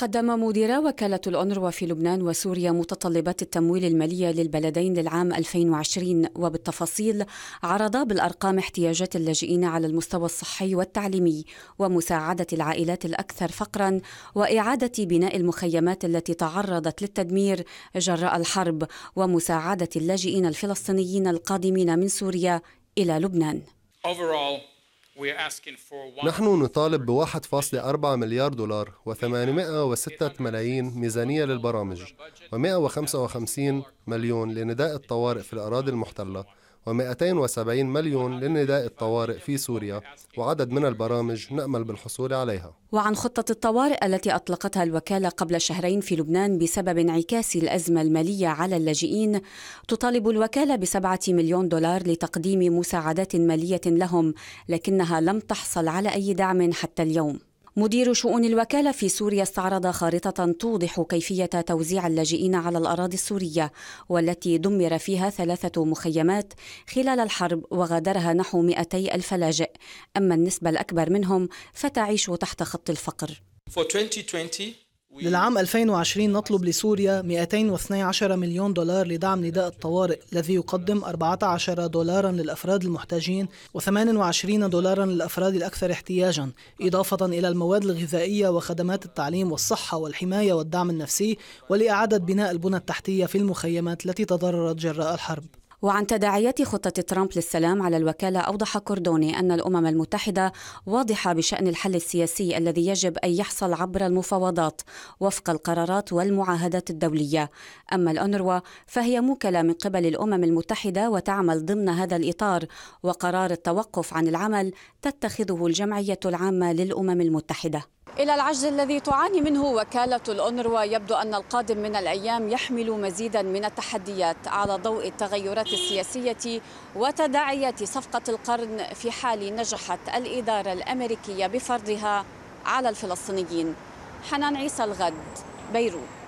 قدم مديرا وكالة الأونروا في لبنان وسوريا متطلبات التمويل المالية للبلدين للعام 2020 وبالتفاصيل عرضا بالأرقام احتياجات اللاجئين على المستوى الصحي والتعليمي ومساعدة العائلات الأكثر فقرا وإعادة بناء المخيمات التي تعرضت للتدمير جراء الحرب ومساعدة اللاجئين الفلسطينيين القادمين من سوريا إلى لبنان. Overall. نحن نطالب ب 1.4 مليار دولار و806 ملايين ميزانية للبرامج و155 مليون لنداء الطوارئ في الأراضي المحتلة و270 مليون لنداء الطوارئ في سوريا وعدد من البرامج نأمل بالحصول عليها وعن خطة الطوارئ التي أطلقتها الوكالة قبل شهرين في لبنان بسبب انعكاس الأزمة المالية على اللاجئين تطالب الوكالة بسبعة مليون دولار لتقديم مساعدات مالية لهم لكنها لم تحصل على أي دعم حتى اليوم مدير شؤون الوكالة في سوريا استعرض خارطة توضح كيفية توزيع اللاجئين على الأراضي السورية والتي دمر فيها ثلاثة مخيمات خلال الحرب وغادرها نحو 200 ألف لاجئ أما النسبة الأكبر منهم فتعيش تحت خط الفقر For 2020, للعام 2020 نطلب لسوريا 212 مليون دولار لدعم نداء الطوارئ الذي يقدم 14 دولارا للأفراد المحتاجين و28 دولارا للأفراد الأكثر احتياجا إضافة إلى المواد الغذائية وخدمات التعليم والصحة والحماية والدعم النفسي ولإعادة بناء البنى التحتية في المخيمات التي تضررت جراء الحرب وعن تداعيات خطة ترامب للسلام على الوكالة أوضح كوردوني أن الأمم المتحدة واضحة بشأن الحل السياسي الذي يجب أن يحصل عبر المفاوضات وفق القرارات والمعاهدات الدولية أما الأنروا فهي موكلة من قبل الأمم المتحدة وتعمل ضمن هذا الإطار وقرار التوقف عن العمل تتخذه الجمعية العامة للأمم المتحدة إلى العجز الذي تعاني منه وكالة الأونروا يبدو أن القادم من الأيام يحمل مزيدا من التحديات على ضوء التغيرات السياسية وتداعيات صفقة القرن في حال نجحت الإدارة الأمريكية بفرضها على الفلسطينيين حنان عيسى الغد بيروت